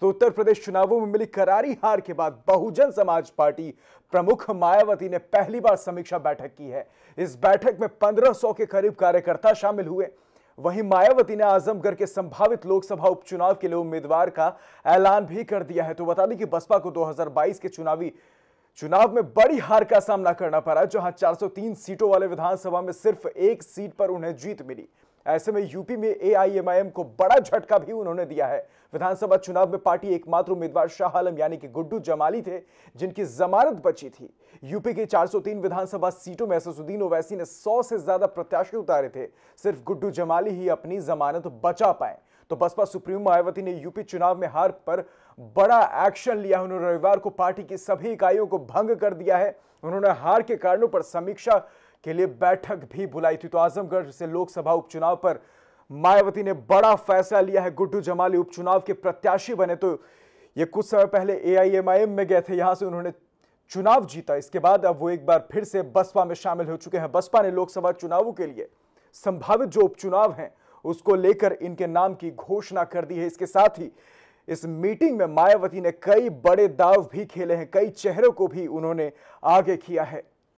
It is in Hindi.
तो उत्तर प्रदेश चुनावों में मिली करारी हार के बाद बहुजन समाज पार्टी प्रमुख मायावती ने पहली बार समीक्षा बैठक की है इस बैठक में 1500 के करीब कार्यकर्ता शामिल हुए वहीं मायावती ने आजमगढ़ के संभावित लोकसभा उपचुनाव के लिए उम्मीदवार का ऐलान भी कर दिया है तो बता दें कि बसपा को दो के चुनावी चुनाव में बड़ी हार का सामना करना पड़ा जहां 403 सीटों वाले विधानसभा में सिर्फ एक सीट पर उन्हें जीत मिली ऐसे में यूपी में एआईएमआईएम को बड़ा झटका भी उन्होंने दिया है विधानसभा चुनाव में पार्टी एकमात्र उम्मीदवार शाह आलम यानी कि गुड्डू जमाली थे जिनकी जमानत बची थी यूपी की 403 विधानसभा सीटों में असदुद्दीन ओवैसी ने 100 से ज्यादा प्रत्याशी उतारे थे सिर्फ गुड्डू जमाली ही अपनी जमानत बचा पाए तो बसपा सुप्रीमो मायावती ने यूपी चुनाव में हार पर बड़ा एक्शन लिया उन्होंने रविवार को पार्टी की सभी इकाइयों को भंग कर दिया है उन्होंने हार के कारणों पर समीक्षा के लिए बैठक भी बुलाई थी तो आजमगढ़ से लोकसभा उपचुनाव पर मायावती ने बड़ा फैसला लिया है गुड्डू जमाली उपचुनाव के प्रत्याशी बने तो ये कुछ समय पहले एआईएमआईएम में गए थे यहां से उन्होंने चुनाव जीता इसके बाद अब वो एक बार फिर से बसपा में शामिल हो चुके हैं बसपा ने लोकसभा चुनावों के लिए संभावित जो उपचुनाव हैं उसको लेकर इनके नाम की घोषणा कर दी है इसके साथ ही इस मीटिंग में मायावती ने कई बड़े दाव भी खेले हैं कई चेहरों को भी उन्होंने आगे किया है